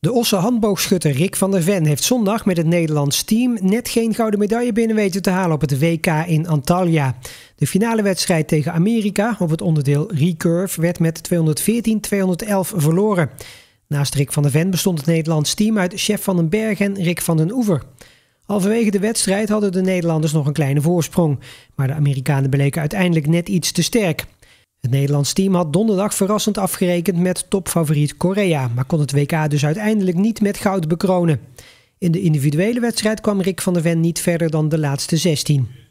De Osse handboogschutter Rick van der Ven heeft zondag met het Nederlands team net geen gouden medaille binnen weten te halen op het WK in Antalya. De finale wedstrijd tegen Amerika op het onderdeel Recurve werd met 214-211 verloren. Naast Rick van der Ven bestond het Nederlands team uit Chef van den Berg en Rick van den Oever. Halverwege de wedstrijd hadden de Nederlanders nog een kleine voorsprong, maar de Amerikanen bleken uiteindelijk net iets te sterk. Het Nederlands team had donderdag verrassend afgerekend met topfavoriet Korea, maar kon het WK dus uiteindelijk niet met goud bekronen. In de individuele wedstrijd kwam Rick van der Ven niet verder dan de laatste 16.